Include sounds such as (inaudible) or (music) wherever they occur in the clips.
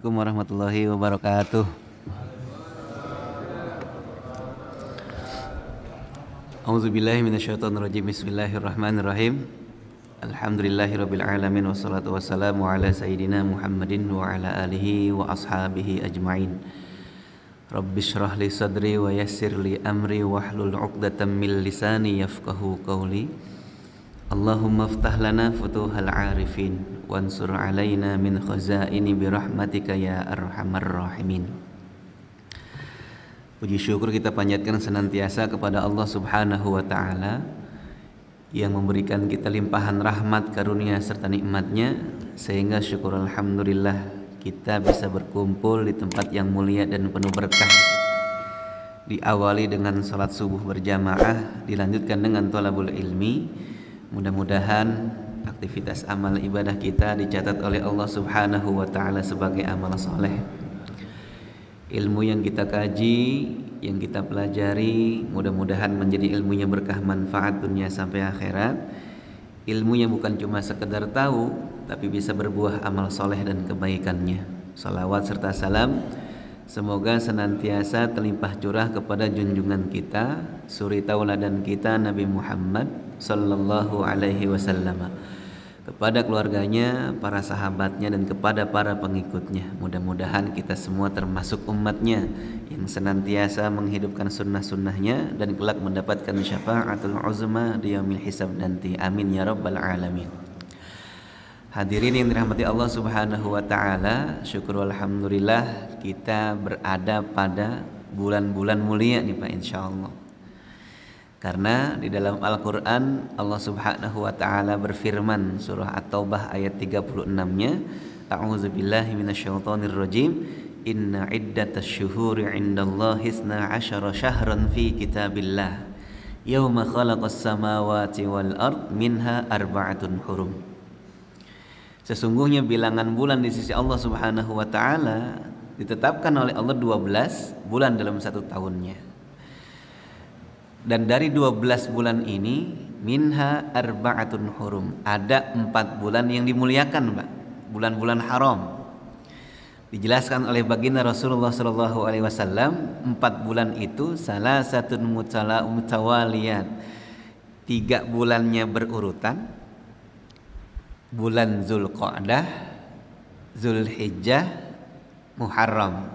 Assalamualaikum warahmatullahi wabarakatuh. A'udzu billahi minasyaitonir rajim. Bismillahirrahmanirrahim. Alhamdulillahirabbil alamin wassalatu wassalamu ala sayyidina Muhammadin wa ala alihi wa ashabihi ajmain. Rabbi syrah li sadri wa yassir li amri wahlul 'uqdatam min lisani yafqahu qawli. Allahumma aftah lana futuhal arifin wansur alaina min khuzaini birahmatika ya arhamar rahimin Puji syukur kita panjatkan senantiasa kepada Allah subhanahu wa ta'ala yang memberikan kita limpahan rahmat karunia serta nikmatnya sehingga syukur Alhamdulillah kita bisa berkumpul di tempat yang mulia dan penuh berkah diawali dengan salat subuh berjamaah dilanjutkan dengan tolabul ilmi Mudah-mudahan aktivitas amal ibadah kita dicatat oleh Allah Subhanahu wa taala sebagai amal soleh. Ilmu yang kita kaji, yang kita pelajari, mudah-mudahan menjadi ilmu yang berkah manfaat dunia sampai akhirat. Ilmu yang bukan cuma sekedar tahu, tapi bisa berbuah amal soleh dan kebaikannya. Salawat serta salam Semoga senantiasa terlimpah curah kepada junjungan kita, suri tauladan kita Nabi Muhammad sallallahu alaihi wasallam. Kepada keluarganya, para sahabatnya dan kepada para pengikutnya. Mudah-mudahan kita semua termasuk umatnya yang senantiasa menghidupkan sunnah-sunnahnya dan kelak mendapatkan syafaatul uzma di yaumil hisab nanti. Amin ya rabbal alamin. Hadirin yang dirahmati Allah Subhanahu wa taala, syukur alhamdulillah kita berada pada bulan-bulan mulia nih Pak insyaallah. Karena di dalam Al-Qur'an Allah Subhanahu wa taala berfirman surah At-Taubah ayat 36-nya, A'udzubillahi minasyaitonirrajim. Inna iddatasy-syuhuri 'indallahi 12 syahran fi kitabillah. Yauma khalaqas samawati wal ard minha arba'atun hurum. Sesungguhnya bilangan bulan di sisi Allah Subhanahu wa taala ditetapkan oleh Allah 12 bulan dalam satu tahunnya. Dan dari 12 bulan ini minha arba'atun hurum. Ada empat bulan yang dimuliakan, Pak. Bulan-bulan haram. Dijelaskan oleh baginda Rasulullah Shallallahu alaihi wasallam, empat bulan itu salah satu mutawaliyat. Tiga bulannya berurutan, bulan Zulqa'dah, Zulhijjah, Muharram.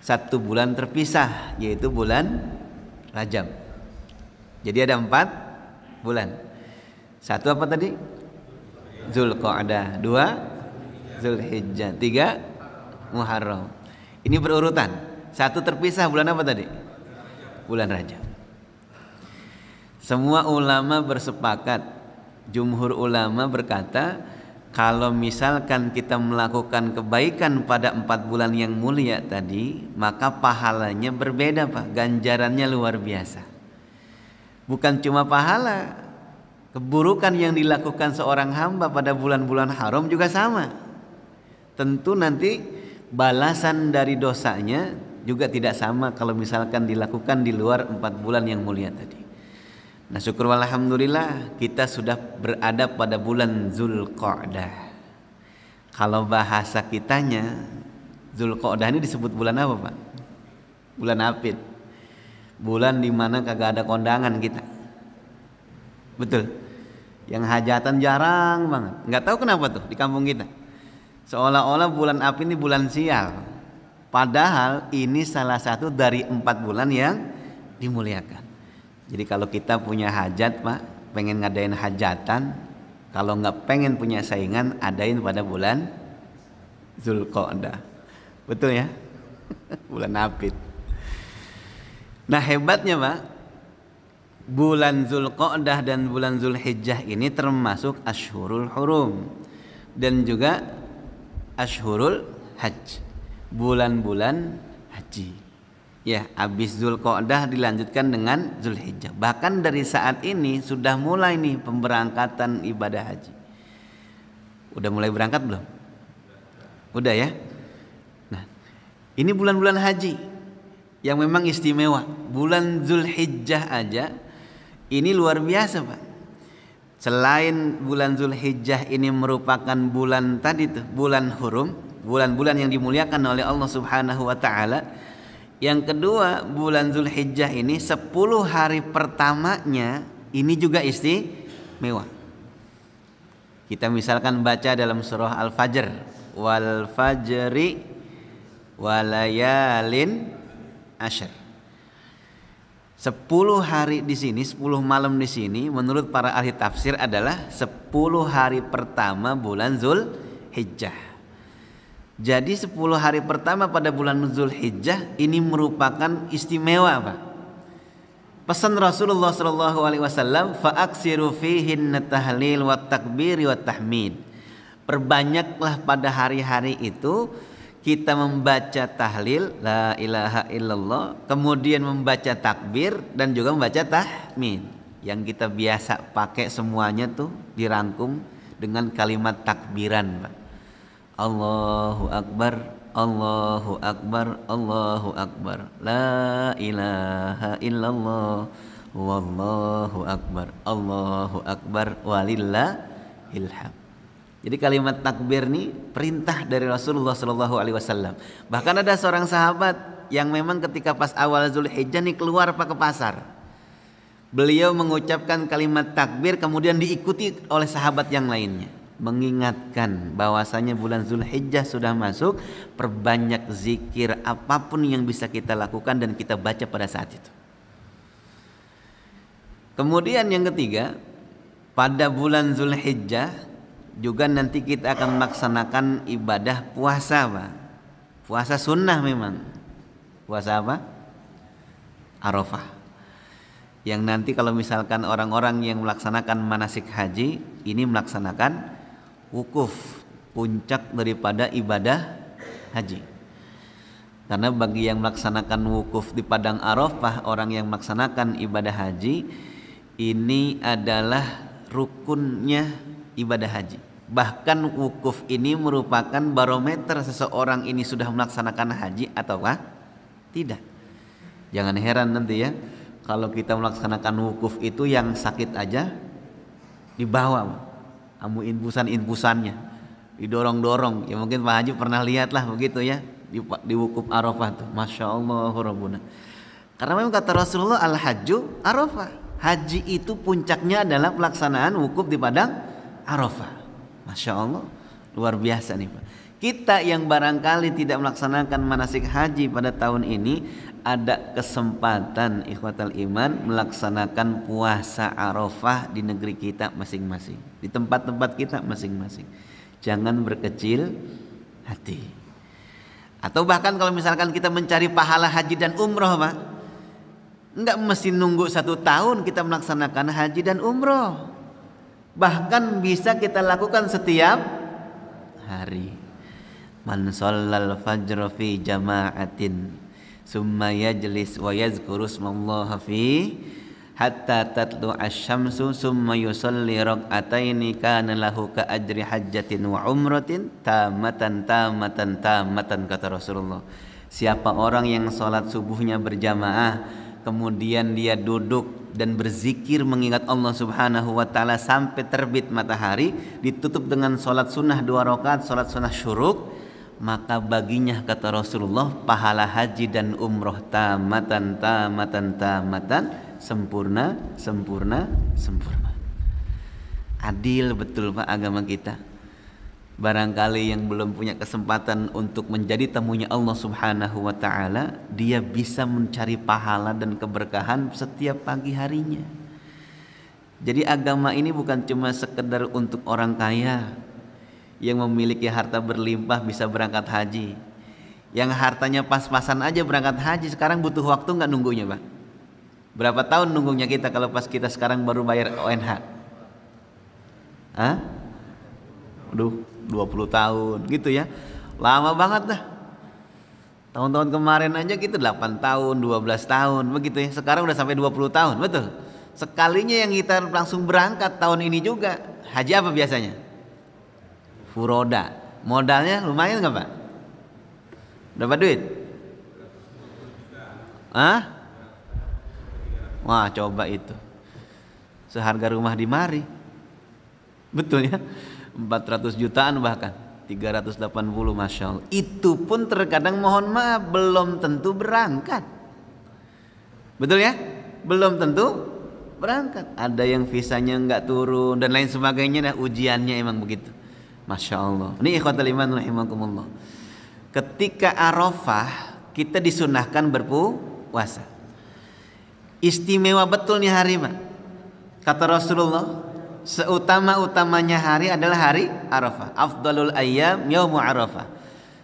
Satu bulan terpisah yaitu bulan Rajab. Jadi ada empat bulan. Satu apa tadi? Zulqa'dah. Dua Zulhijjah. Tiga Muharram. Ini berurutan. Satu terpisah bulan apa tadi? Bulan Rajab. Semua ulama bersepakat Jumhur ulama berkata, kalau misalkan kita melakukan kebaikan pada empat bulan yang mulia tadi, maka pahalanya berbeda pak, ganjarannya luar biasa. Bukan cuma pahala, keburukan yang dilakukan seorang hamba pada bulan-bulan haram juga sama. Tentu nanti balasan dari dosanya juga tidak sama kalau misalkan dilakukan di luar empat bulan yang mulia tadi. Nah syukur alhamdulillah kita sudah berada pada bulan Zulqa'dah. Kalau bahasa kitanya Zulqa'dah ini disebut bulan apa Pak? Bulan apit. Bulan dimana kagak ada kondangan kita. Betul. Yang hajatan jarang banget. Nggak tahu kenapa tuh di kampung kita. Seolah-olah bulan apit ini bulan sial. Padahal ini salah satu dari empat bulan yang dimuliakan. Jadi kalau kita punya hajat Pak, pengen ngadain hajatan, kalau nggak pengen punya saingan, adain pada bulan Zulqa'dah. Betul ya? (laughs) bulan Apit. Nah hebatnya Pak, bulan Zulqa'dah dan bulan Zulhijjah ini termasuk Ashurul Hurum. Dan juga Ashurul Hajj. Bulan-bulan haji. Ya, habis Zulqa'dah dilanjutkan dengan Zulhijjah. Bahkan dari saat ini sudah mulai nih pemberangkatan ibadah haji. Udah mulai berangkat belum? Udah ya? Nah, ini bulan-bulan haji yang memang istimewa. Bulan Zulhijjah aja ini luar biasa, Pak. Selain bulan Zulhijjah ini merupakan bulan tadi tuh, bulan hurum, bulan-bulan yang dimuliakan oleh Allah Subhanahu wa taala yang kedua, bulan Zulhijjah ini sepuluh hari pertamanya ini juga istimewa. Kita misalkan baca dalam surah Al-Fajr, wal fajri walayalin asyr. 10 hari di sini, sepuluh malam di sini menurut para ahli tafsir adalah sepuluh hari pertama bulan Zulhijjah. Jadi 10 hari pertama pada bulan Zulhijjah ini merupakan istimewa Pak. Pesan Rasulullah Shallallahu alaihi wasallam fa'aksiru fihin tahlil wa takbir wa tahmid. Perbanyaklah pada hari-hari itu kita membaca tahlil la ilaha illallah, kemudian membaca takbir dan juga membaca tahmid. Yang kita biasa pakai semuanya tuh dirangkum dengan kalimat takbiran, Pak. Allahu Akbar Allahu Akbar Allahu Akbar La ilaha illallah Wallahu Akbar Allahu Akbar Walillah ilham jadi kalimat takbir ini perintah dari Rasulullah Shallallahu Alaihi Wasallam. Bahkan ada seorang sahabat yang memang ketika pas awal Zulhijjah nih keluar pak ke pasar. Beliau mengucapkan kalimat takbir kemudian diikuti oleh sahabat yang lainnya mengingatkan bahwasanya bulan Zulhijjah sudah masuk, perbanyak zikir apapun yang bisa kita lakukan dan kita baca pada saat itu. Kemudian yang ketiga, pada bulan Zulhijjah juga nanti kita akan melaksanakan ibadah puasa, Pak. Puasa sunnah memang. Puasa apa? Arafah. Yang nanti kalau misalkan orang-orang yang melaksanakan manasik haji ini melaksanakan wukuf puncak daripada ibadah haji karena bagi yang melaksanakan wukuf di padang arafah orang yang melaksanakan ibadah haji ini adalah rukunnya ibadah haji bahkan wukuf ini merupakan barometer seseorang ini sudah melaksanakan haji ataukah tidak jangan heran nanti ya kalau kita melaksanakan wukuf itu yang sakit aja dibawa amu infusan infusannya didorong-dorong ya mungkin Pak Haji pernah lihat lah begitu ya di, di wukuf Arafah tuh Masya Allah Rabbuna karena memang kata Rasulullah al-hajju Arafah haji itu puncaknya adalah pelaksanaan wukuf di Padang Arafah Masya Allah luar biasa nih Pak kita yang barangkali tidak melaksanakan manasik haji pada tahun ini ada kesempatan ikhwatal iman melaksanakan puasa Arafah di negeri kita masing-masing, di tempat-tempat kita masing-masing. Jangan berkecil hati. Atau bahkan kalau misalkan kita mencari pahala haji dan umroh, Pak. nggak mesti nunggu satu tahun kita melaksanakan haji dan umroh. Bahkan bisa kita lakukan setiap hari. Man shallal fajr fi jama'atin summa yajlis wa yazkuru smallaha fi hatta tatlu asy-syamsu summa yusalli raq'ataini kana lahu ka ajri hajjatin wa umratin tamatan tamatan tamatan kata Rasulullah siapa orang yang salat subuhnya berjamaah kemudian dia duduk dan berzikir mengingat Allah Subhanahu wa taala sampai terbit matahari ditutup dengan salat sunnah dua rakaat salat sunnah syuruk maka baginya kata Rasulullah pahala haji dan umroh tamatan tamatan tamatan sempurna sempurna sempurna adil betul pak agama kita barangkali yang belum punya kesempatan untuk menjadi tamunya Allah subhanahu wa ta'ala dia bisa mencari pahala dan keberkahan setiap pagi harinya jadi agama ini bukan cuma sekedar untuk orang kaya yang memiliki harta berlimpah bisa berangkat haji yang hartanya pas-pasan aja berangkat haji sekarang butuh waktu nggak nunggunya pak berapa tahun nunggunya kita kalau pas kita sekarang baru bayar ONH Hah? Aduh, 20 tahun gitu ya lama banget dah tahun-tahun kemarin aja kita gitu, 8 tahun 12 tahun begitu ya sekarang udah sampai 20 tahun betul sekalinya yang kita langsung berangkat tahun ini juga haji apa biasanya Furoda. Modalnya lumayan nggak pak? Dapat duit? Hah? Wah coba itu. Seharga rumah di mari. Betul ya? 400 jutaan bahkan. 380 Masya Allah. Itu pun terkadang mohon maaf belum tentu berangkat. Betul ya? Belum tentu berangkat. Ada yang visanya nggak turun dan lain sebagainya. Nah ujiannya emang begitu. Masya Allah. Ini ikhwatul iman rahimakumullah. Ketika Arafah kita disunahkan berpuasa. Istimewa betul nih hari Pak. Kata Rasulullah, seutama-utamanya hari adalah hari Arafah. Afdalul ayyam yaumu Arafah.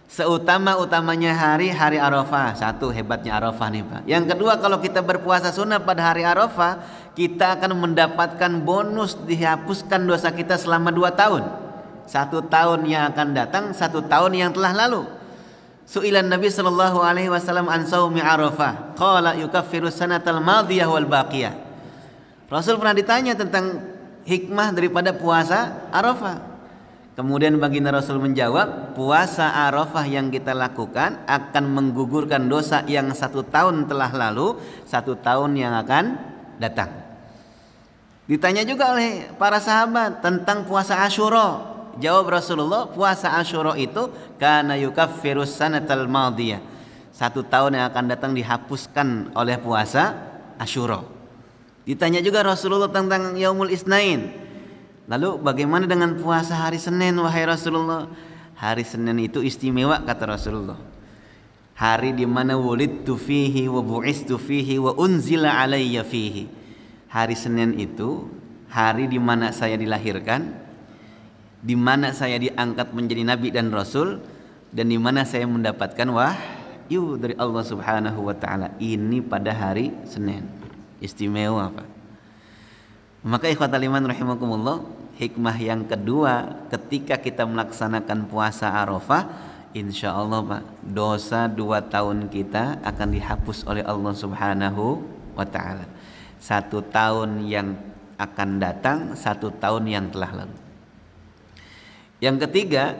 Seutama-utamanya hari hari Arafah. Satu hebatnya Arafah nih Pak. Yang kedua kalau kita berpuasa sunnah pada hari Arafah, kita akan mendapatkan bonus dihapuskan dosa kita selama dua tahun satu tahun yang akan datang, satu tahun yang telah lalu. Su'ilan Nabi sallallahu alaihi wasallam an saumi Arafah. Qala yukaffiru sanatal madiyah wal baqiyah. Rasul pernah ditanya tentang hikmah daripada puasa Arafah. Kemudian baginda Rasul menjawab, puasa Arafah yang kita lakukan akan menggugurkan dosa yang satu tahun telah lalu, satu tahun yang akan datang. Ditanya juga oleh para sahabat tentang puasa Ashura. Jawab Rasulullah, puasa Ashura itu karena yukaffiru sanatal maldiyah. Satu tahun yang akan datang dihapuskan oleh puasa Ashura. Ditanya juga Rasulullah tentang Yaumul Isnain. Lalu bagaimana dengan puasa hari Senin wahai Rasulullah? Hari Senin itu istimewa kata Rasulullah. Hari di mana wulidtu fihi wa bu'istu fihi wa unzila alayya fihi. Hari Senin itu hari di mana saya dilahirkan, di mana saya diangkat menjadi nabi dan rasul dan di mana saya mendapatkan wahyu dari Allah Subhanahu wa taala. Ini pada hari Senin. Istimewa, apa? Maka ikhwat aliman rahimakumullah, hikmah yang kedua ketika kita melaksanakan puasa Arafah Insya Allah Pak Dosa dua tahun kita akan dihapus oleh Allah subhanahu wa ta'ala Satu tahun yang akan datang Satu tahun yang telah lalu yang ketiga,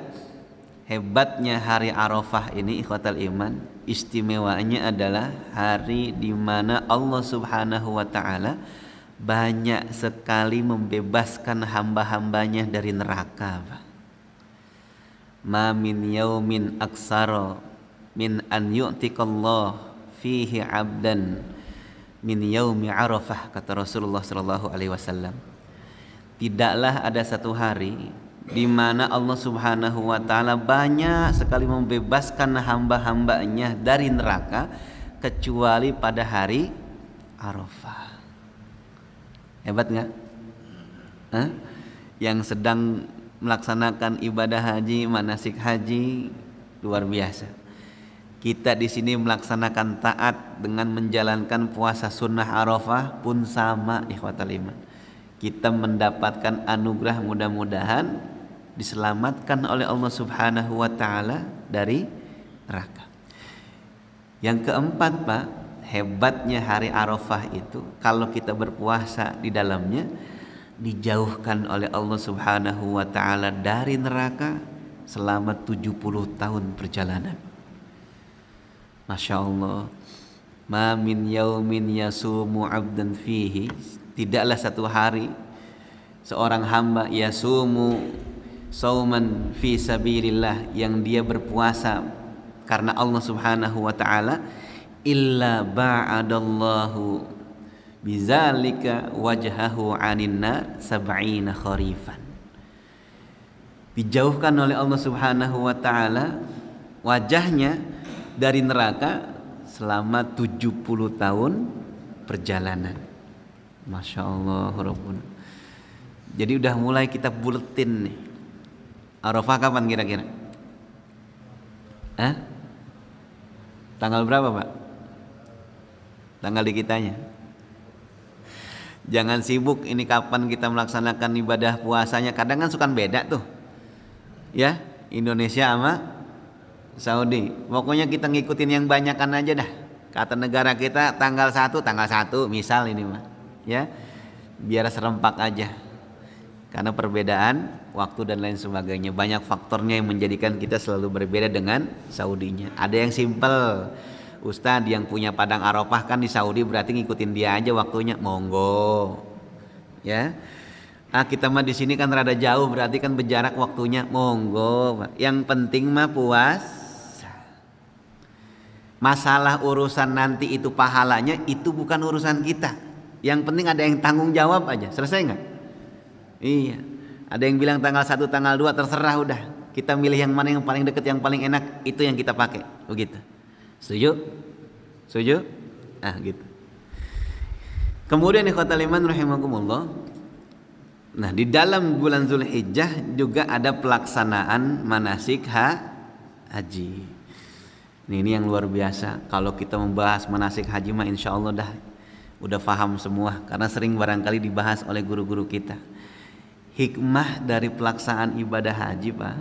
hebatnya hari Arafah ini ikhwatal iman, istimewanya adalah hari di mana Allah Subhanahu wa taala banyak sekali membebaskan hamba-hambanya dari neraka. Ma min yaumin aksaro min an yu'tikallah fihi abdan min yaumi Arafah kata Rasulullah sallallahu alaihi wasallam. Tidaklah ada satu hari di mana Allah Subhanahu wa taala banyak sekali membebaskan hamba-hambanya dari neraka kecuali pada hari Arafah. Hebat nggak? Hah? Yang sedang melaksanakan ibadah haji, manasik haji luar biasa. Kita di sini melaksanakan taat dengan menjalankan puasa sunnah Arafah pun sama ikhwatal iman. Kita mendapatkan anugerah mudah-mudahan diselamatkan oleh Allah Subhanahu wa taala dari neraka. Yang keempat, Pak, hebatnya hari Arafah itu kalau kita berpuasa di dalamnya dijauhkan oleh Allah Subhanahu wa taala dari neraka selama 70 tahun perjalanan. Masya Allah. Ma min yaumin yasumu abdan fihi. Tidaklah satu hari seorang hamba yasumu sauman fi sabilillah yang dia berpuasa karena Allah Subhanahu wa taala illa ba'adallahu bizalika wajhahu aninna sab'ina kharifan dijauhkan oleh Allah Subhanahu wa taala wajahnya dari neraka selama 70 tahun perjalanan Masya Allah Jadi udah mulai kita buletin nih Arafah kapan kira-kira? Hah? Tanggal berapa Pak? Tanggal di kitanya Jangan sibuk ini kapan kita melaksanakan ibadah puasanya Kadang kan suka beda tuh Ya Indonesia sama Saudi Pokoknya kita ngikutin yang banyakan aja dah Kata negara kita tanggal 1 Tanggal 1 misal ini mah Ya Biar serempak aja karena perbedaan waktu dan lain sebagainya banyak faktornya yang menjadikan kita selalu berbeda dengan Saudinya ada yang simple Ustadz yang punya padang arafah kan di Saudi berarti ngikutin dia aja waktunya monggo ya ah kita mah di sini kan rada jauh berarti kan berjarak waktunya monggo yang penting mah puas masalah urusan nanti itu pahalanya itu bukan urusan kita yang penting ada yang tanggung jawab aja selesai nggak Iya. Ada yang bilang tanggal 1, tanggal 2 terserah udah. Kita milih yang mana yang paling dekat, yang paling enak, itu yang kita pakai. Begitu. Oh, Setuju? Setuju? Ah, gitu. Kemudian ikhwatal iman rahimakumullah. Nah, di dalam bulan Zulhijjah juga ada pelaksanaan manasik ha haji. Ini, ini yang luar biasa. Kalau kita membahas manasik haji mah insyaallah Allah dah udah paham semua karena sering barangkali dibahas oleh guru-guru kita hikmah dari pelaksanaan ibadah haji Pak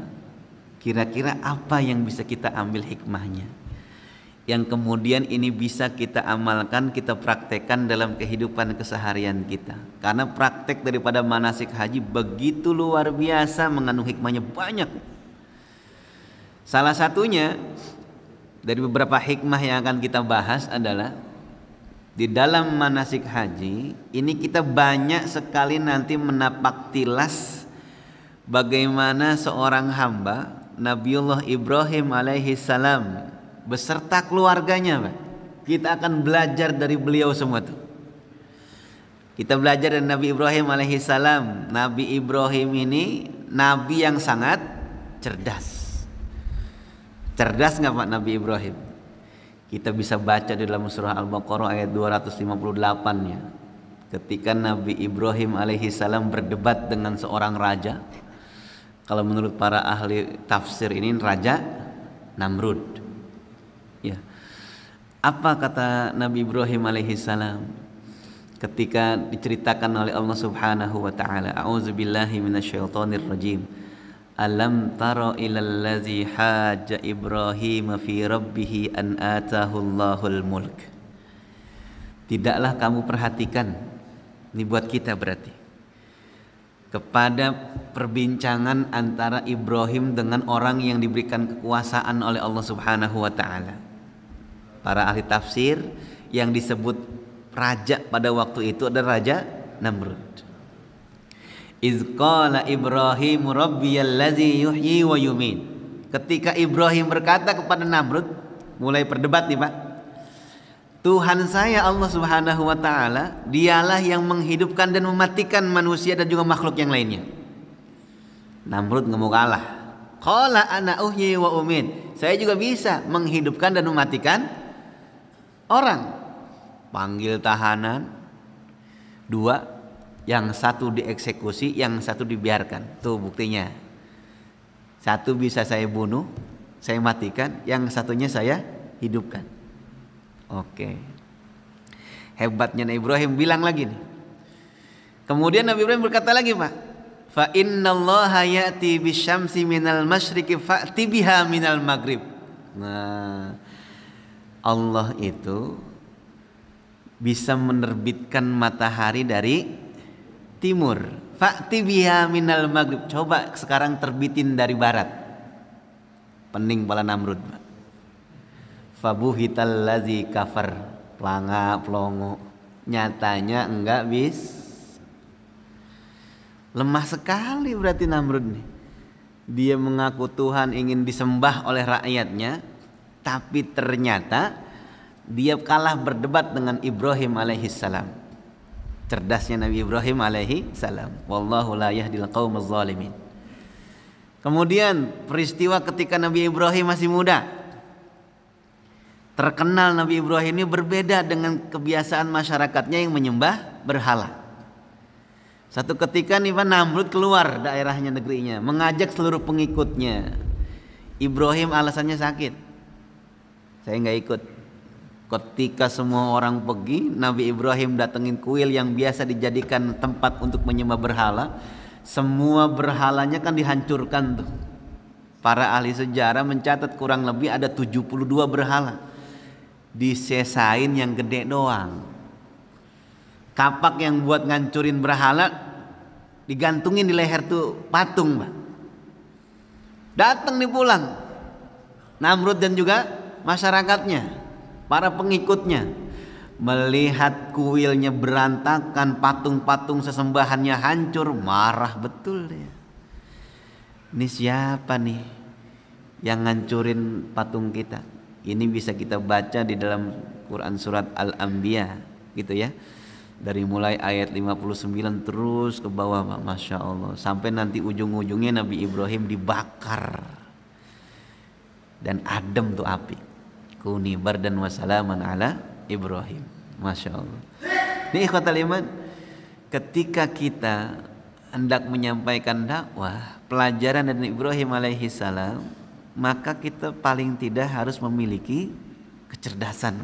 kira-kira apa yang bisa kita ambil hikmahnya yang kemudian ini bisa kita amalkan, kita praktekkan dalam kehidupan keseharian kita. Karena praktek daripada manasik haji begitu luar biasa mengandung hikmahnya banyak. Salah satunya dari beberapa hikmah yang akan kita bahas adalah di dalam manasik haji ini kita banyak sekali nanti menapak tilas bagaimana seorang hamba Nabiullah Ibrahim alaihi salam beserta keluarganya Pak. Kita akan belajar dari beliau semua tuh. Kita belajar dari Nabi Ibrahim alaihi salam. Nabi Ibrahim ini nabi yang sangat cerdas. Cerdas nggak Pak Nabi Ibrahim? Kita bisa baca di dalam surah Al-Baqarah ayat 258 ya. Ketika Nabi Ibrahim alaihi salam berdebat dengan seorang raja. Kalau menurut para ahli tafsir ini raja Namrud. Ya. Apa kata Nabi Ibrahim alaihi salam? Ketika diceritakan oleh Allah Subhanahu wa taala, "A'udzubillahi minasyaitonir rajim." Alam taro ilal ladzi hajja Ibrahim fi rabbih an atahu Allahul mulk. Tidaklah kamu perhatikan ini buat kita berarti kepada perbincangan antara Ibrahim dengan orang yang diberikan kekuasaan oleh Allah Subhanahu wa taala. Para ahli tafsir yang disebut raja pada waktu itu adalah raja Namrud. Iz qala Ibrahim ladzi yuhyi wa yumin. Ketika Ibrahim berkata kepada Namrud, mulai berdebat nih Pak. Tuhan saya Allah Subhanahu wa taala, dialah yang menghidupkan dan mematikan manusia dan juga makhluk yang lainnya. Namrud nggak mau kalah. Qala ana uhyi wa umit. Saya juga bisa menghidupkan dan mematikan orang. Panggil tahanan dua yang satu dieksekusi, yang satu dibiarkan. Tuh buktinya. Satu bisa saya bunuh, saya matikan, yang satunya saya hidupkan. Oke. Hebatnya Nabi Ibrahim bilang lagi nih. Kemudian Nabi Ibrahim berkata lagi, Pak, fa innallaha ya'ti bisyamsi minal masyriqi fa'ti biha minal maghrib. Nah, Allah itu bisa menerbitkan matahari dari timur. Fakti biha minal maghrib. Coba sekarang terbitin dari barat. Pening pala Namrud. Fabuhital lazi kafar. Pelanga, pelongo. Nyatanya enggak bis. Lemah sekali berarti Namrud nih. Dia mengaku Tuhan ingin disembah oleh rakyatnya. Tapi ternyata dia kalah berdebat dengan Ibrahim alaihissalam cerdasnya Nabi Ibrahim alaihi salam. Wallahu la yahdil qaumaz zalimin. Kemudian peristiwa ketika Nabi Ibrahim masih muda. Terkenal Nabi Ibrahim ini berbeda dengan kebiasaan masyarakatnya yang menyembah berhala. Satu ketika nih Pak Namrud keluar daerahnya negerinya, mengajak seluruh pengikutnya. Ibrahim alasannya sakit. Saya nggak ikut. Ketika semua orang pergi, Nabi Ibrahim datengin kuil yang biasa dijadikan tempat untuk menyembah berhala. Semua berhalanya kan dihancurkan tuh. Para ahli sejarah mencatat kurang lebih ada 72 berhala. Disesain yang gede doang. Kapak yang buat ngancurin berhala digantungin di leher tuh patung, Pak. Datang nih pulang. Namrud dan juga masyarakatnya para pengikutnya melihat kuilnya berantakan, patung-patung sesembahannya hancur, marah betul dia. Ini siapa nih yang ngancurin patung kita? Ini bisa kita baca di dalam Quran surat Al-Anbiya gitu ya. Dari mulai ayat 59 terus ke bawah Pak Masya Allah Sampai nanti ujung-ujungnya Nabi Ibrahim dibakar Dan adem tuh api kuni bardan wasalaman ala Ibrahim Masya Allah ini ikhwatal iman ketika kita hendak menyampaikan dakwah pelajaran dari Ibrahim alaihi salam maka kita paling tidak harus memiliki kecerdasan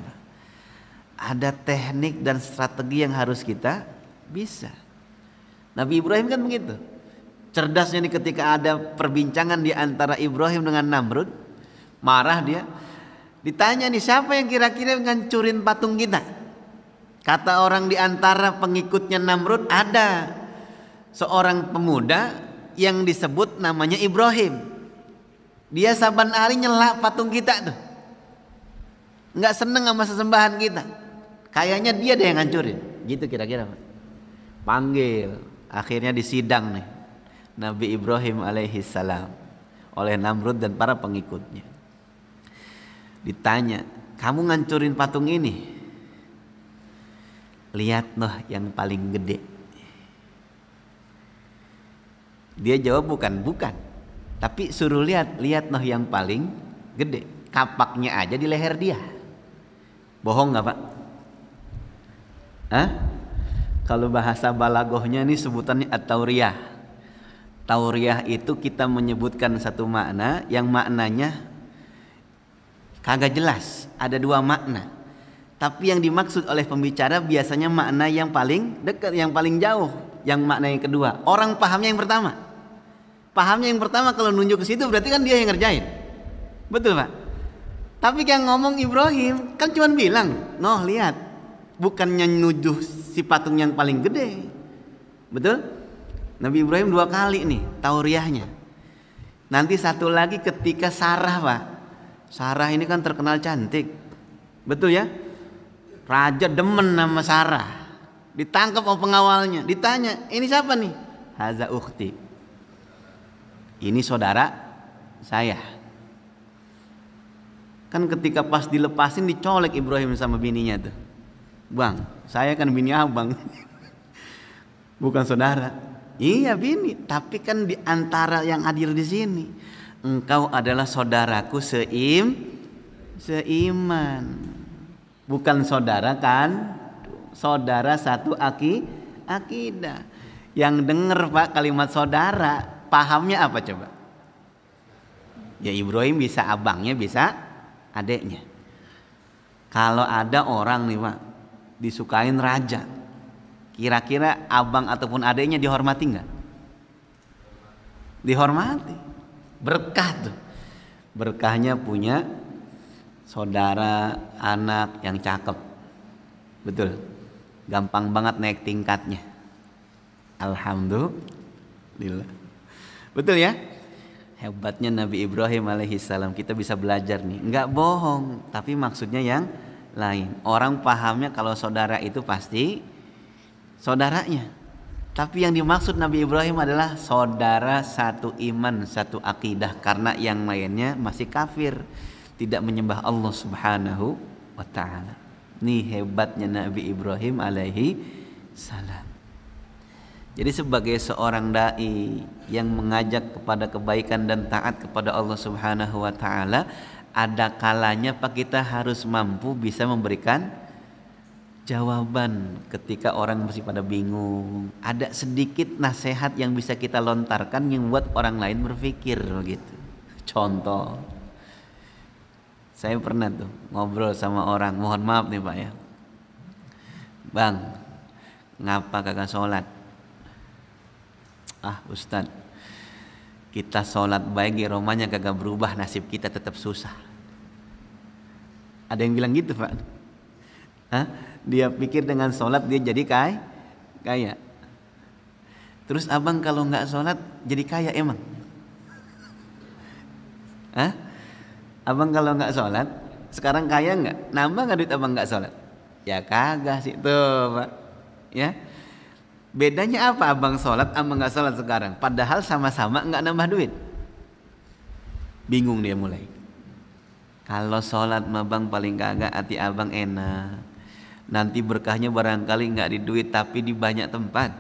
ada teknik dan strategi yang harus kita bisa Nabi Ibrahim kan begitu cerdasnya ini ketika ada perbincangan di antara Ibrahim dengan Namrud marah dia Ditanya nih siapa yang kira-kira ngancurin patung kita? Kata orang di antara pengikutnya Namrud ada seorang pemuda yang disebut namanya Ibrahim. Dia saban hari nyelak patung kita tuh. Enggak seneng sama sesembahan kita. Kayaknya dia deh yang ngancurin. Gitu kira-kira. Panggil. Akhirnya disidang nih. Nabi Ibrahim alaihissalam oleh Namrud dan para pengikutnya ditanya kamu ngancurin patung ini lihat loh yang paling gede dia jawab bukan bukan tapi suruh lihat lihat noh yang paling gede kapaknya aja di leher dia bohong nggak pak Hah? kalau bahasa balagohnya ini sebutannya at-tauriyah tauriyah itu kita menyebutkan satu makna yang maknanya kagak jelas ada dua makna tapi yang dimaksud oleh pembicara biasanya makna yang paling dekat yang paling jauh yang makna yang kedua orang pahamnya yang pertama pahamnya yang pertama kalau nunjuk ke situ berarti kan dia yang ngerjain betul pak tapi yang ngomong Ibrahim kan cuma bilang noh lihat bukannya nuduh si patung yang paling gede betul Nabi Ibrahim dua kali nih tauriahnya nanti satu lagi ketika Sarah pak Sarah ini kan terkenal cantik. Betul ya? Raja demen nama Sarah. Ditangkap sama pengawalnya, ditanya, "Ini siapa nih?" Haza ukhti. Ini saudara saya. Kan ketika pas dilepasin dicolek Ibrahim sama bininya tuh. Bang, saya kan bini abang. (laughs) Bukan saudara. Iya bini, tapi kan diantara yang hadir di sini engkau adalah saudaraku seim seiman. Bukan saudara kan? Saudara satu aki akidah. Yang dengar Pak kalimat saudara, pahamnya apa coba? Ya Ibrahim bisa abangnya, bisa adeknya. Kalau ada orang nih Pak, disukain raja. Kira-kira abang ataupun adiknya dihormati nggak? Dihormati berkah tuh berkahnya punya saudara anak yang cakep betul gampang banget naik tingkatnya alhamdulillah betul ya hebatnya Nabi Ibrahim alaihissalam kita bisa belajar nih nggak bohong tapi maksudnya yang lain orang pahamnya kalau saudara itu pasti saudaranya tapi yang dimaksud Nabi Ibrahim adalah saudara satu iman, satu akidah karena yang lainnya masih kafir, tidak menyembah Allah Subhanahu wa taala. Ini hebatnya Nabi Ibrahim alaihi salam. Jadi sebagai seorang dai yang mengajak kepada kebaikan dan taat kepada Allah Subhanahu wa taala, ada kalanya Pak kita harus mampu bisa memberikan jawaban ketika orang masih pada bingung. Ada sedikit nasihat yang bisa kita lontarkan yang buat orang lain berpikir gitu. Contoh, saya pernah tuh ngobrol sama orang, mohon maaf nih pak ya. Bang, ngapa kagak sholat? Ah Ustad, kita sholat baik di rumahnya kagak berubah nasib kita tetap susah. Ada yang bilang gitu pak? Hah? Dia pikir dengan sholat dia jadi kaya. kaya. Terus abang kalau nggak sholat jadi kaya emang? Hah? Abang kalau nggak sholat sekarang kaya nggak? Nambah nggak duit abang nggak sholat? Ya kagak sih tuh pak. Ya. Bedanya apa abang sholat abang nggak sholat sekarang? Padahal sama-sama nggak nambah duit. Bingung dia mulai. Kalau sholat mah bang paling kagak hati abang enak. Nanti berkahnya barangkali nggak di duit tapi di banyak tempat.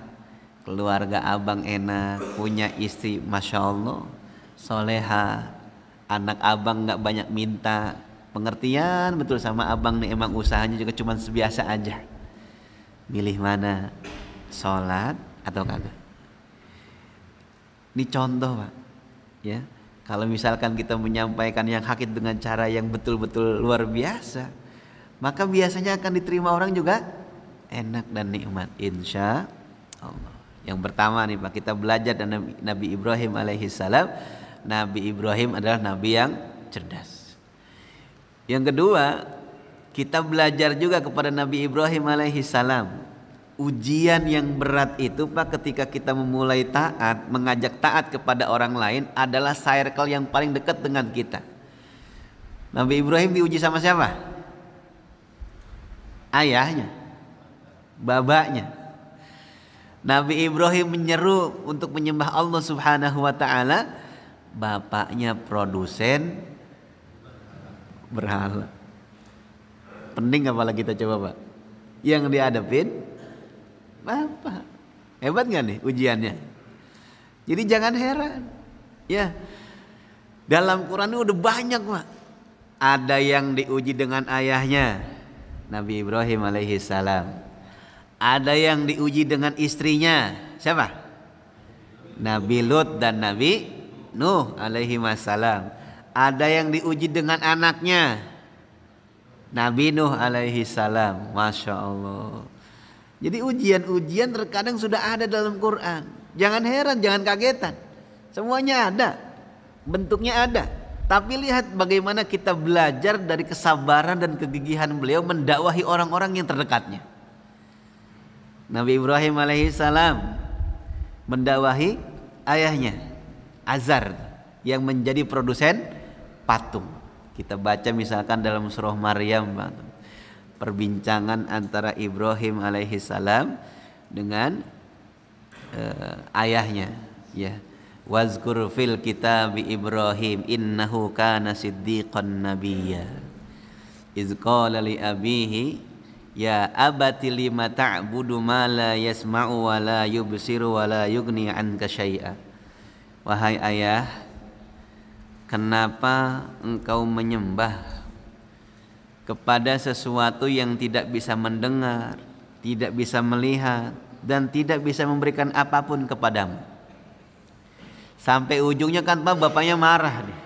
Keluarga abang enak, punya istri masya Allah, soleha, anak abang nggak banyak minta, pengertian betul sama abang nih emang usahanya juga cuma sebiasa aja. Milih mana, sholat atau kagak? Ini contoh pak, ya. Kalau misalkan kita menyampaikan yang hakik dengan cara yang betul-betul luar biasa, maka biasanya akan diterima orang juga enak dan nikmat insya Allah yang pertama nih Pak kita belajar dari Nabi, Nabi Ibrahim alaihissalam Nabi Ibrahim adalah Nabi yang cerdas yang kedua kita belajar juga kepada Nabi Ibrahim alaihissalam ujian yang berat itu Pak ketika kita memulai taat mengajak taat kepada orang lain adalah circle yang paling dekat dengan kita Nabi Ibrahim diuji sama siapa? ayahnya, babaknya. Nabi Ibrahim menyeru untuk menyembah Allah Subhanahu wa taala, bapaknya produsen berhala. Pening apalagi kita coba, Pak. Yang dihadapin bapak. Hebat gak nih ujiannya? Jadi jangan heran. Ya. Dalam Quran ini udah banyak, Pak. Ada yang diuji dengan ayahnya, Nabi Ibrahim alaihi salam. Ada yang diuji dengan istrinya. Siapa? Nabi Lut dan Nabi Nuh alaihi salam. Ada yang diuji dengan anaknya. Nabi Nuh alaihi salam. Masya Allah. Jadi ujian-ujian terkadang sudah ada dalam Quran. Jangan heran, jangan kagetan. Semuanya ada. Bentuknya ada. Tapi lihat bagaimana kita belajar dari kesabaran dan kegigihan beliau mendakwahi orang-orang yang terdekatnya. Nabi Ibrahim alaihissalam mendakwahi ayahnya Azar yang menjadi produsen patung. Kita baca misalkan dalam surah Maryam perbincangan antara Ibrahim alaihissalam dengan uh, ayahnya ya wazkur fil kitab Ibrahim innahu kana siddiqan nabiyya iz qala li abihi ya abati lima ta'budu ma la yasma'u wa la yubsiru wa la yughni anka syai'a wahai ayah kenapa engkau menyembah kepada sesuatu yang tidak bisa mendengar tidak bisa melihat dan tidak bisa memberikan apapun kepadamu Sampai ujungnya kan Pak bapaknya marah nih.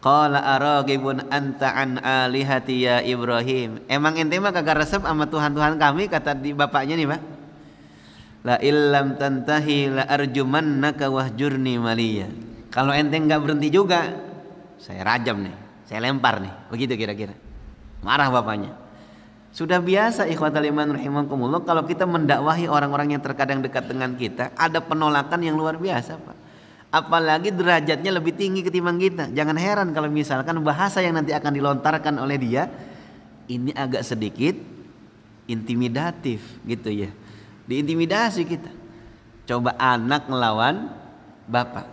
Qala aragibun anta an alihati ya Ibrahim. Emang ente mah kagak resep sama Tuhan-tuhan kami kata di bapaknya nih, Pak. La illam tantahi la arjumannaka wahjurni maliya. Kalau ente nggak berhenti juga, saya rajam nih, saya lempar nih. Begitu kira-kira. Marah bapaknya. Sudah biasa ikhwatal iman rahimakumullah kalau kita mendakwahi orang-orang yang terkadang dekat dengan kita ada penolakan yang luar biasa, Pak. Apalagi derajatnya lebih tinggi ketimbang kita. Jangan heran kalau misalkan bahasa yang nanti akan dilontarkan oleh dia ini agak sedikit intimidatif gitu ya. Diintimidasi kita. Coba anak melawan bapak.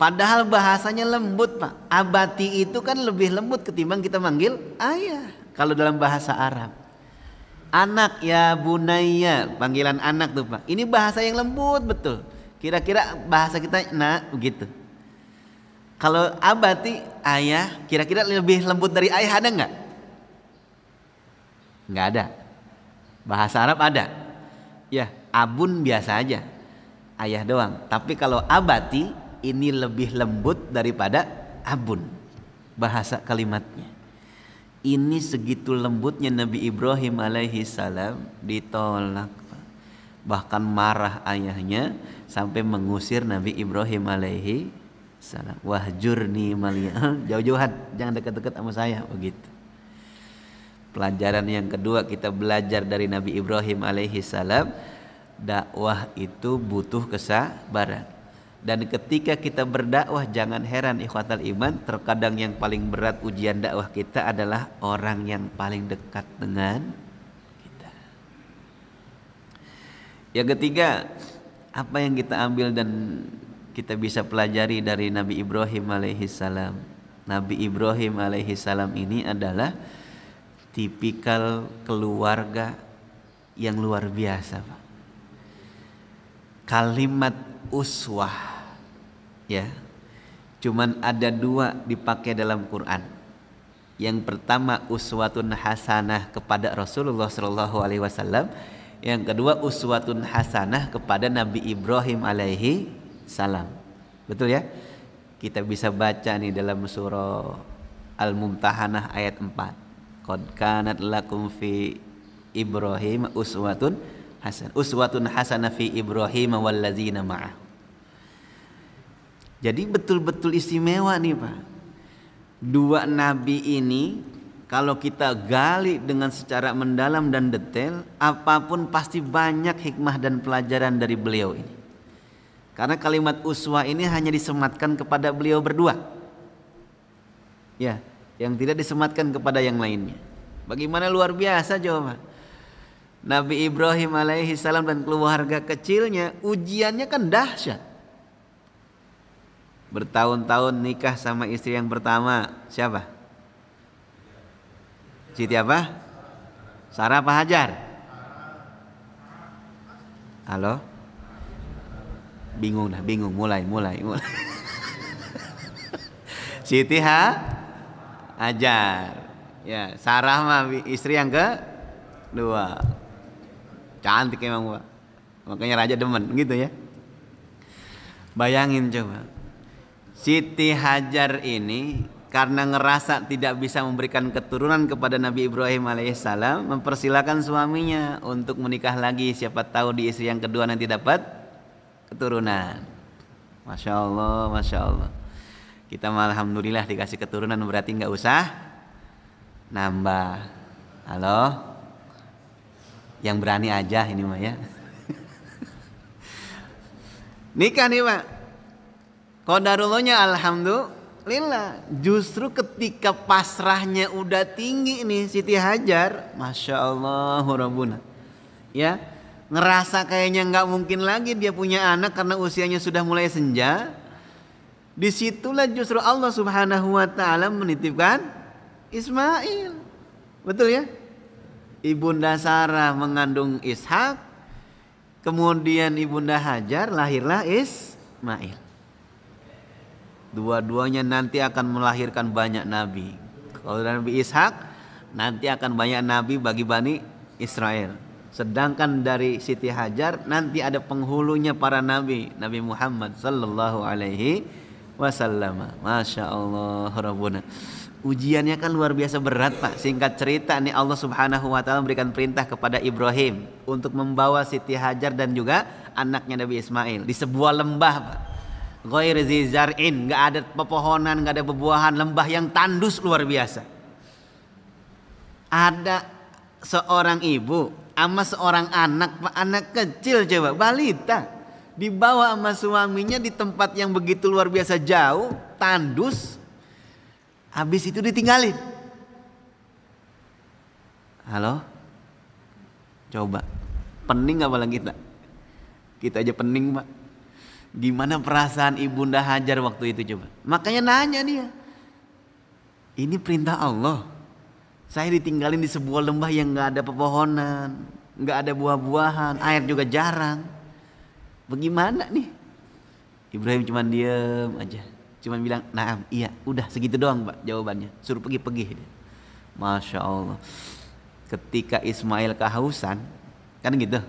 Padahal bahasanya lembut, Pak. Abati itu kan lebih lembut ketimbang kita manggil ayah kalau dalam bahasa Arab. Anak ya bunaya, panggilan anak tuh Pak. Ini bahasa yang lembut betul. Kira-kira bahasa kita nak begitu. Kalau abati ayah, kira-kira lebih lembut dari ayah ada nggak? Nggak ada. Bahasa Arab ada. Ya, abun biasa aja. Ayah doang. Tapi kalau abati ini lebih lembut daripada abun bahasa kalimatnya. Ini segitu lembutnya Nabi Ibrahim alaihi salam ditolak. Bahkan marah ayahnya sampai mengusir Nabi Ibrahim alaihi salam. Wahjurni malia. (laughs) Jauh-jauhan, jangan dekat-dekat sama saya begitu. Oh Pelajaran yang kedua kita belajar dari Nabi Ibrahim alaihi salam dakwah itu butuh kesabaran. Dan ketika kita berdakwah jangan heran ikhwatal iman terkadang yang paling berat ujian dakwah kita adalah orang yang paling dekat dengan kita. Yang ketiga, apa yang kita ambil dan kita bisa pelajari dari Nabi Ibrahim alaihi salam. Nabi Ibrahim alaihi salam ini adalah tipikal keluarga yang luar biasa, Kalimat uswah ya cuman ada dua dipakai dalam Quran yang pertama uswatun hasanah kepada Rasulullah Shallallahu Alaihi Wasallam yang kedua uswatun hasanah kepada Nabi Ibrahim alaihi salam betul ya kita bisa baca nih dalam surah Al-Mumtahanah ayat 4 Qad kanat lakum fi Ibrahim uswatun hasan uswatun hasanah fi Ibrahim ladzina ma'ah jadi betul-betul istimewa nih Pak. Dua nabi ini kalau kita gali dengan secara mendalam dan detail, apapun pasti banyak hikmah dan pelajaran dari beliau ini. Karena kalimat uswah ini hanya disematkan kepada beliau berdua. Ya, yang tidak disematkan kepada yang lainnya. Bagaimana luar biasa coba. Nabi Ibrahim alaihi salam dan keluarga kecilnya ujiannya kan dahsyat bertahun-tahun nikah sama istri yang pertama siapa? Siti apa? Sarah apa Hajar? Halo? Bingung dah, bingung. Mulai, mulai, mulai. (laughs) Siti ha? Hajar. Ya, Sarah mah istri yang ke dua. Cantik emang, Pak. Makanya raja demen gitu ya. Bayangin coba Siti Hajar ini karena ngerasa tidak bisa memberikan keturunan kepada Nabi Ibrahim alaihissalam mempersilahkan suaminya untuk menikah lagi siapa tahu di istri yang kedua nanti dapat keturunan Masya Allah Masya Allah kita Alhamdulillah dikasih keturunan berarti nggak usah nambah halo yang berani aja ini Maya. (laughs) nikah nih pak Kodarulonya alhamdulillah. Justru ketika pasrahnya udah tinggi nih Siti Hajar, masya Allah Rabbuna. Ya, ngerasa kayaknya nggak mungkin lagi dia punya anak karena usianya sudah mulai senja. Disitulah justru Allah Subhanahu Wa Taala menitipkan Ismail, betul ya? Ibunda Sarah mengandung Ishak, kemudian Ibunda Hajar lahirlah Ismail. Dua-duanya nanti akan melahirkan banyak nabi. Kalau Nabi Ishak nanti akan banyak nabi bagi Bani Israel. Sedangkan dari Siti Hajar nanti ada penghulunya para nabi, Nabi Muhammad sallallahu alaihi wasallam. Masya Allah Rabbuna. Ujiannya kan luar biasa berat Pak. Singkat cerita nih Allah Subhanahu wa taala memberikan perintah kepada Ibrahim untuk membawa Siti Hajar dan juga anaknya Nabi Ismail di sebuah lembah Pak Ghair zizar'in, nggak ada pepohonan, nggak ada bebuahan, lembah yang tandus luar biasa. Ada seorang ibu sama seorang anak, anak kecil coba, balita. Dibawa sama suaminya di tempat yang begitu luar biasa jauh, tandus. Habis itu ditinggalin. Halo? Coba. Pening apa lagi kita? Kita aja pening, Pak Gimana perasaan Ibunda Hajar waktu itu coba? Makanya nanya dia. Ini perintah Allah. Saya ditinggalin di sebuah lembah yang nggak ada pepohonan, nggak ada buah-buahan, air juga jarang. Bagaimana nih? Ibrahim cuma diam aja. Cuman bilang, "Naam, iya, udah segitu doang, Pak." Jawabannya. Suruh pergi-pergi. Masya Allah. Ketika Ismail kehausan, kan gitu,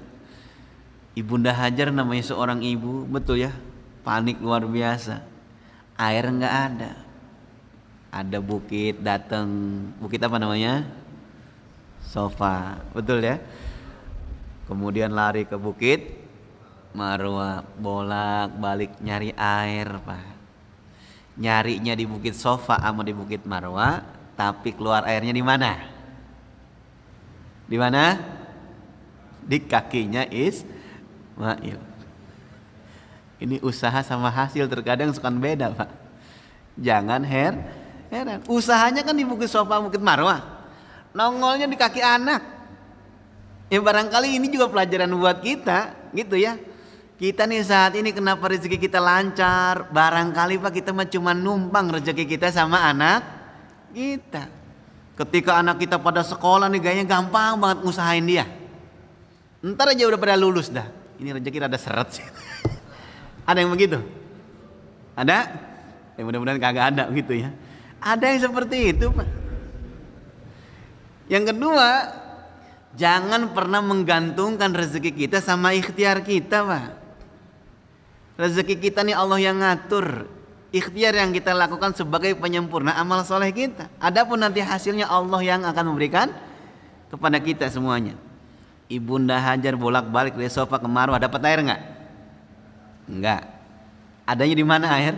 Ibunda Hajar namanya seorang ibu, betul ya? Panik luar biasa. Air nggak ada. Ada bukit datang, bukit apa namanya? Sofa, betul ya? Kemudian lari ke bukit Marwa, bolak-balik nyari air, Pak. Nyarinya di bukit Sofa ama di bukit Marwa, tapi keluar airnya di mana? Di mana? Di kakinya is Wa'il. Ini usaha sama hasil terkadang suka beda, Pak. Jangan her heran. Usahanya kan di Bukit Sofa, Bukit Marwah. Nongolnya di kaki anak. Ya barangkali ini juga pelajaran buat kita, gitu ya. Kita nih saat ini kenapa rezeki kita lancar? Barangkali Pak kita mah cuma numpang rezeki kita sama anak kita. Ketika anak kita pada sekolah nih gayanya gampang banget ngusahain dia. Ntar aja udah pada lulus dah ini rezeki rada seret sih. ada yang begitu? Ada? Ya mudah-mudahan kagak ada gitu ya. Ada yang seperti itu, Pak. Yang kedua, jangan pernah menggantungkan rezeki kita sama ikhtiar kita, Pak. Rezeki kita nih Allah yang ngatur. Ikhtiar yang kita lakukan sebagai penyempurna amal soleh kita. Adapun nanti hasilnya Allah yang akan memberikan kepada kita semuanya. Ibunda Hajar bolak-balik dari sofa ke Marwah dapat air nggak? Nggak. Adanya di mana air?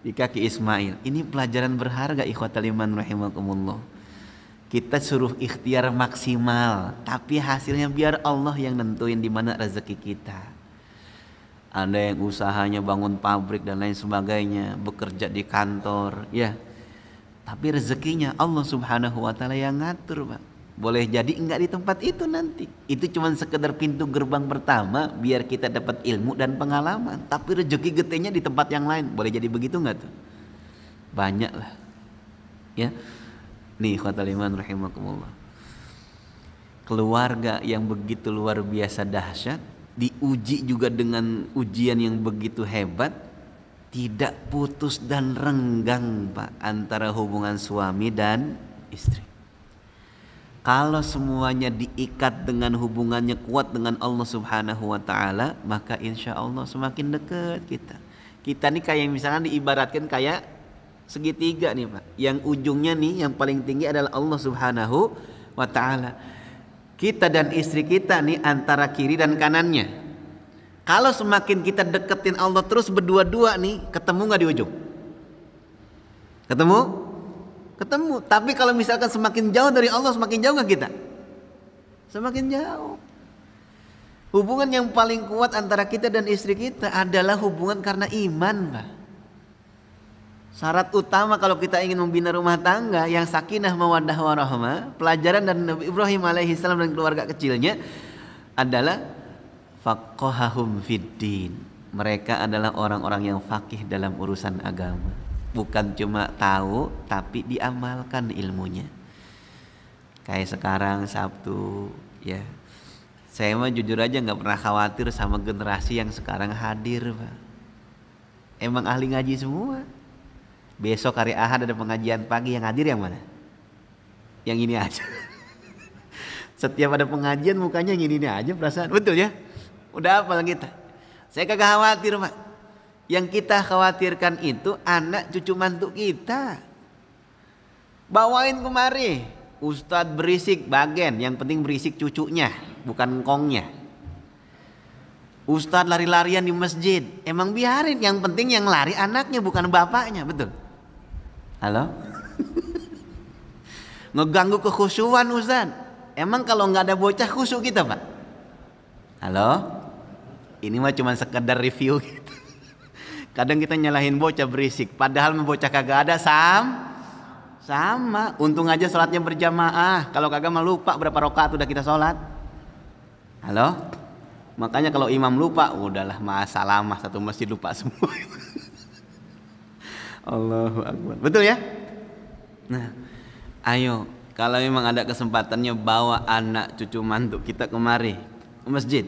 Di kaki Ismail. Ini pelajaran berharga ikhwatal iman rahimakumullah. Kita suruh ikhtiar maksimal, tapi hasilnya biar Allah yang nentuin di mana rezeki kita. Ada yang usahanya bangun pabrik dan lain sebagainya, bekerja di kantor, ya. Tapi rezekinya Allah Subhanahu wa taala yang ngatur, Pak boleh jadi enggak di tempat itu nanti. Itu cuma sekedar pintu gerbang pertama biar kita dapat ilmu dan pengalaman. Tapi rezeki getenya di tempat yang lain. Boleh jadi begitu enggak tuh? Banyak lah. Ya. Nih khatal iman rahimakumullah. Keluarga yang begitu luar biasa dahsyat diuji juga dengan ujian yang begitu hebat tidak putus dan renggang Pak antara hubungan suami dan istri. Kalau semuanya diikat dengan hubungannya kuat dengan Allah Subhanahu wa taala, maka insya Allah semakin dekat kita. Kita nih kayak misalnya diibaratkan kayak segitiga nih Pak. Yang ujungnya nih yang paling tinggi adalah Allah Subhanahu wa taala. Kita dan istri kita nih antara kiri dan kanannya. Kalau semakin kita deketin Allah terus berdua-dua nih, ketemu nggak di ujung? Ketemu? Ketemu. Tapi kalau misalkan semakin jauh dari Allah, semakin jauh nggak kita? Semakin jauh. Hubungan yang paling kuat antara kita dan istri kita adalah hubungan karena iman, Pak. Syarat utama kalau kita ingin membina rumah tangga yang sakinah mawaddah warahmah, pelajaran dan Nabi Ibrahim alaihissalam dan keluarga kecilnya adalah faqahahum fiddin. Mereka adalah orang-orang yang fakih dalam urusan agama bukan cuma tahu tapi diamalkan ilmunya kayak sekarang Sabtu ya saya mah jujur aja nggak pernah khawatir sama generasi yang sekarang hadir pak emang ahli ngaji semua besok hari Ahad ada pengajian pagi yang hadir yang mana yang ini aja (laughs) setiap ada pengajian mukanya yang ini, aja perasaan betul ya udah apa kita saya kagak khawatir pak yang kita khawatirkan itu anak cucu mantu kita. Bawain kemari. Ustadz berisik bagian yang penting berisik cucunya, bukan kongnya. Ustadz lari-larian di masjid, emang biarin, yang penting yang lari anaknya bukan bapaknya, betul? Halo? (laughs) Ngeganggu kekhusuan Ustadz. Emang kalau nggak ada bocah khusyuk kita, Pak? Halo? Ini mah cuma sekedar review (laughs) Kadang kita nyalahin bocah berisik, padahal membocah kagak ada sam sama. Untung aja sholatnya berjamaah. Kalau kagak mah lupa berapa rokaat udah kita sholat. Halo? Makanya kalau imam lupa, udahlah masalah mas satu masjid lupa semua. (laughs) Allahu Akbar. Betul ya? Nah, ayo kalau memang ada kesempatannya bawa anak cucu mantu kita kemari ke masjid.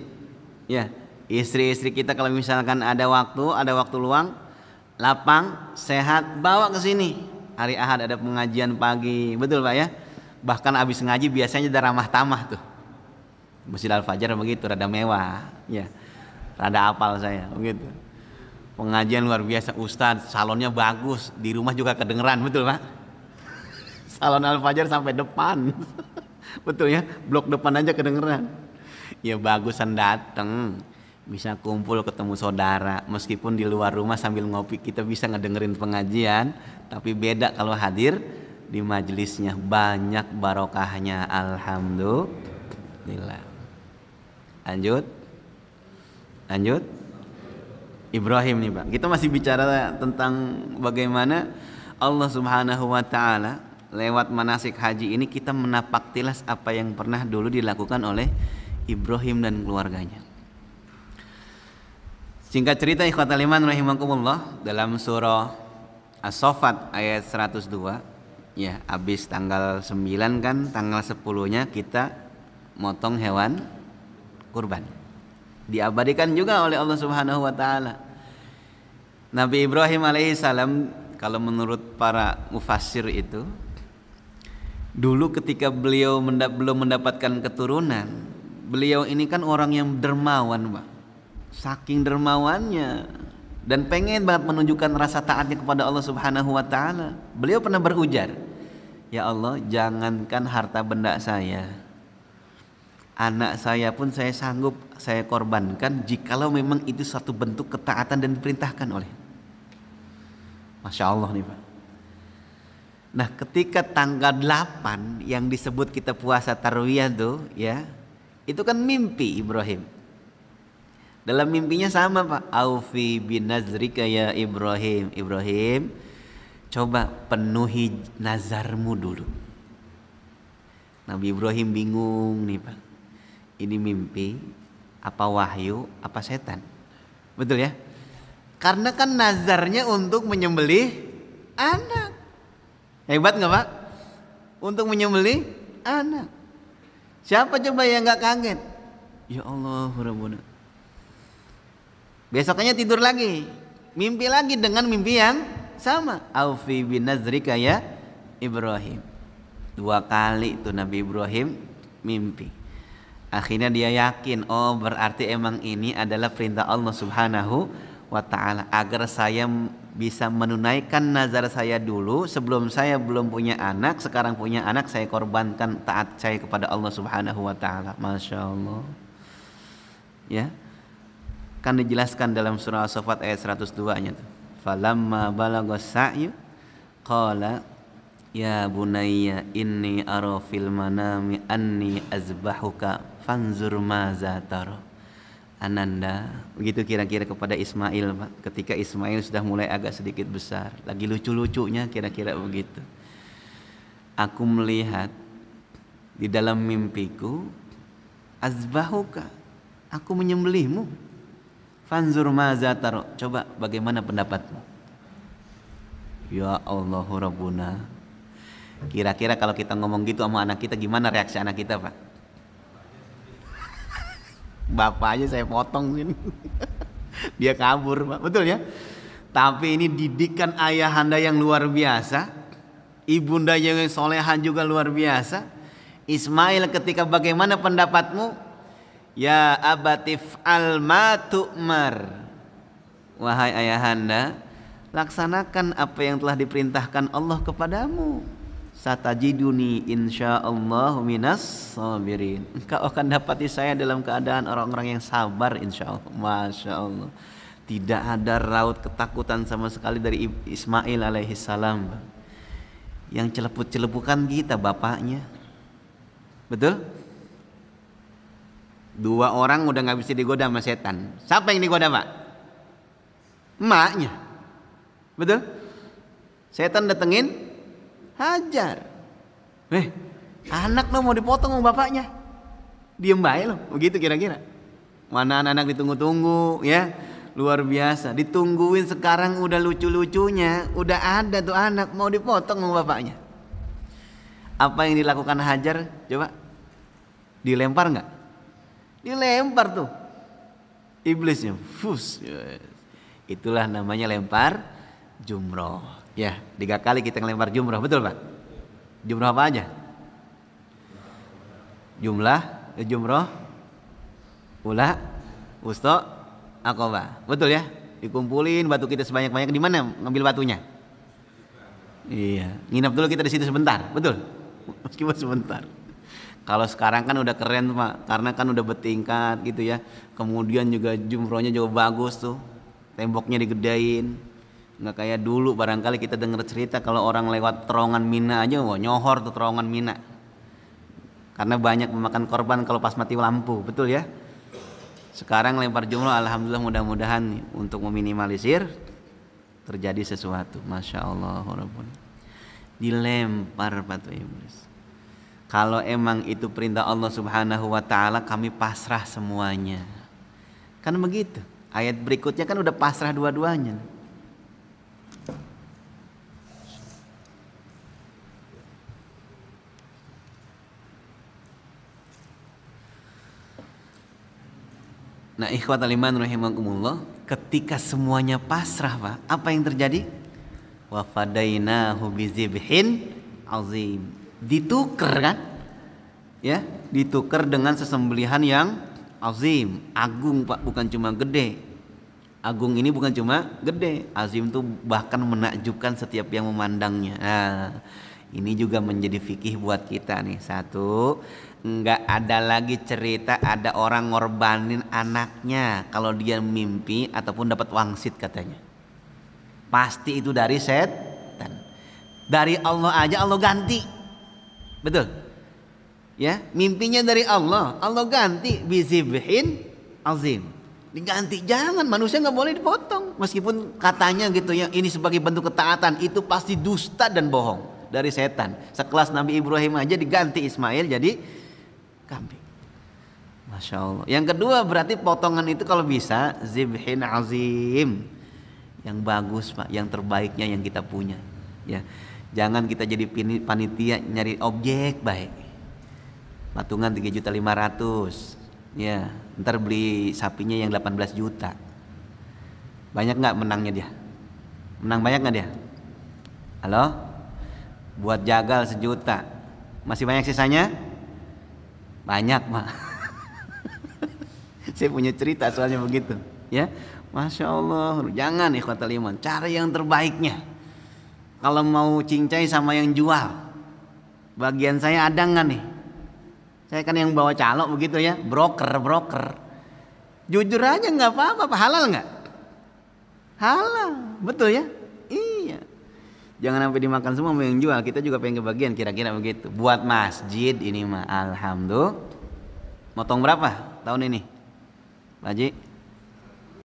Ya, Istri-istri kita kalau misalkan ada waktu, ada waktu luang, lapang, sehat, bawa ke sini. Hari Ahad ada pengajian pagi, betul Pak ya? Bahkan habis ngaji biasanya ada ramah tamah tuh. Masjid Al-Fajar begitu, rada mewah, ya. Rada apal saya, begitu. Pengajian luar biasa, Ustadz, salonnya bagus, di rumah juga kedengeran, betul Pak? (laughs) Salon Al-Fajar sampai depan. (laughs) betul ya, blok depan aja kedengeran. Ya bagusan dateng bisa kumpul ketemu saudara meskipun di luar rumah sambil ngopi kita bisa ngedengerin pengajian tapi beda kalau hadir di majelisnya banyak barokahnya alhamdulillah lanjut lanjut Ibrahim nih Pak kita masih bicara tentang bagaimana Allah Subhanahu wa taala lewat manasik haji ini kita menapak tilas apa yang pernah dulu dilakukan oleh Ibrahim dan keluarganya Singkat cerita ikhwat aliman rahimakumullah dalam surah as sofat ayat 102 ya habis tanggal 9 kan tanggal 10-nya kita motong hewan kurban. Diabadikan juga oleh Allah Subhanahu wa taala. Nabi Ibrahim alaihi salam kalau menurut para mufasir itu dulu ketika beliau belum mendapatkan keturunan, beliau ini kan orang yang dermawan, Pak saking dermawannya dan pengen banget menunjukkan rasa taatnya kepada Allah Subhanahu wa taala. Beliau pernah berujar, "Ya Allah, jangankan harta benda saya. Anak saya pun saya sanggup saya korbankan jikalau memang itu satu bentuk ketaatan dan diperintahkan oleh." Masya Allah nih Pak. Nah ketika tanggal 8 yang disebut kita puasa tarwiyah tuh ya itu kan mimpi Ibrahim dalam mimpinya sama Pak. Aufi bin nazrika ya Ibrahim. Ibrahim, coba penuhi nazarmu dulu. Nabi Ibrahim bingung nih Pak. Ini mimpi apa wahyu apa setan? Betul ya? Karena kan nazarnya untuk menyembelih anak. Hebat nggak Pak? Untuk menyembelih anak. Siapa coba yang nggak kaget? Ya Allah, Rabbana. Besoknya tidur lagi, mimpi lagi dengan mimpi yang sama. Aufi bin nazrika ya Ibrahim. Dua kali itu Nabi Ibrahim mimpi. Akhirnya dia yakin, oh berarti emang ini adalah perintah Allah Subhanahu wa taala agar saya bisa menunaikan nazar saya dulu sebelum saya belum punya anak sekarang punya anak saya korbankan taat saya kepada Allah Subhanahu wa taala Masya Allah ya kan dijelaskan dalam surah As-Saffat ayat 102 nya tuh falamma balagha sa'yu qala ya bunayya inni ara fil manami anni azbahuka fanzur ma Ananda begitu kira-kira kepada Ismail Pak ketika Ismail sudah mulai agak sedikit besar lagi lucu-lucunya kira-kira begitu aku melihat di dalam mimpiku azbahuka aku menyembelihmu Fanzur maza taro. Coba bagaimana pendapatmu? Ya Allah Kira-kira kalau kita ngomong gitu sama anak kita gimana reaksi anak kita, Pak? Bapak aja saya potong sini. (laughs) Dia kabur, Pak. Betul ya? Tapi ini didikan Anda yang luar biasa. ibunda yang solehan juga luar biasa. Ismail ketika bagaimana pendapatmu? Ya abatif al matumar, Wahai ayahanda Laksanakan apa yang telah diperintahkan Allah kepadamu Satajiduni insyaallah minas sabirin Engkau akan dapati saya dalam keadaan orang-orang yang sabar insyaallah Masya Allah Tidak ada raut ketakutan sama sekali dari Ismail alaihissalam Yang celeput-celepukan kita bapaknya Betul? Dua orang udah nggak bisa digoda sama setan. Siapa yang digoda, Pak? Emaknya. Betul? Setan datengin, hajar. Eh, anak lo mau dipotong sama bapaknya. Diem baik lo, begitu kira-kira. Mana anak-anak ditunggu-tunggu, ya luar biasa ditungguin sekarang udah lucu-lucunya udah ada tuh anak mau dipotong sama bapaknya apa yang dilakukan Hajar coba dilempar nggak dilempar tuh iblisnya fus itulah namanya lempar jumroh ya tiga kali kita ngelempar jumroh betul pak jumroh apa aja jumlah eh, jumroh ula usto akoba betul ya dikumpulin batu kita sebanyak banyak di mana ngambil batunya iya nginap dulu kita di situ sebentar betul (laughs) meskipun sebentar kalau sekarang kan udah keren Pak, karena kan udah bertingkat gitu ya. Kemudian juga jumrohnya juga bagus tuh. Temboknya digedain. Nggak kayak dulu barangkali kita dengar cerita kalau orang lewat terowongan Mina aja wah nyohor tuh terowongan Mina. Karena banyak memakan korban kalau pas mati lampu, betul ya? Sekarang lempar jumroh alhamdulillah mudah-mudahan untuk meminimalisir terjadi sesuatu. Masya Allah, dilempar batu iblis kalau emang itu perintah Allah Subhanahu wa taala, kami pasrah semuanya. Kan begitu. Ayat berikutnya kan udah pasrah dua-duanya. Nah, ikhwat aliman rahimakumullah, ketika semuanya pasrah, Pak, apa yang terjadi? Wafadainahu bizibhin azim dituker kan ya dituker dengan sesembelihan yang azim agung pak bukan cuma gede agung ini bukan cuma gede azim itu bahkan menakjubkan setiap yang memandangnya nah, ini juga menjadi fikih buat kita nih satu nggak ada lagi cerita ada orang ngorbanin anaknya kalau dia mimpi ataupun dapat wangsit katanya pasti itu dari setan dari Allah aja Allah ganti Betul. Ya, mimpinya dari Allah. Allah ganti bizibhin azim. Diganti jangan manusia nggak boleh dipotong meskipun katanya gitu ya ini sebagai bentuk ketaatan itu pasti dusta dan bohong dari setan. Sekelas Nabi Ibrahim aja diganti Ismail jadi kambing. Masya Allah. Yang kedua berarti potongan itu kalau bisa zibhin azim yang bagus pak, yang terbaiknya yang kita punya. Ya, Jangan kita jadi panitia nyari objek baik. Patungan 3 juta 500. Ya, ntar beli sapinya yang 18 juta. Banyak nggak menangnya dia? Menang banyak nggak dia? Halo? Buat jagal sejuta. Masih banyak sisanya? Banyak, Pak. (laughs) Saya punya cerita soalnya begitu, ya. Masya Allah, jangan ikhwatal iman, cari yang terbaiknya kalau mau cincai sama yang jual bagian saya ada nggak nih saya kan yang bawa calok begitu ya broker broker jujur aja nggak apa-apa halal nggak halal betul ya iya jangan sampai dimakan semua sama yang jual kita juga pengen kebagian kira-kira begitu buat masjid ini mah alhamdulillah motong berapa tahun ini Pak Haji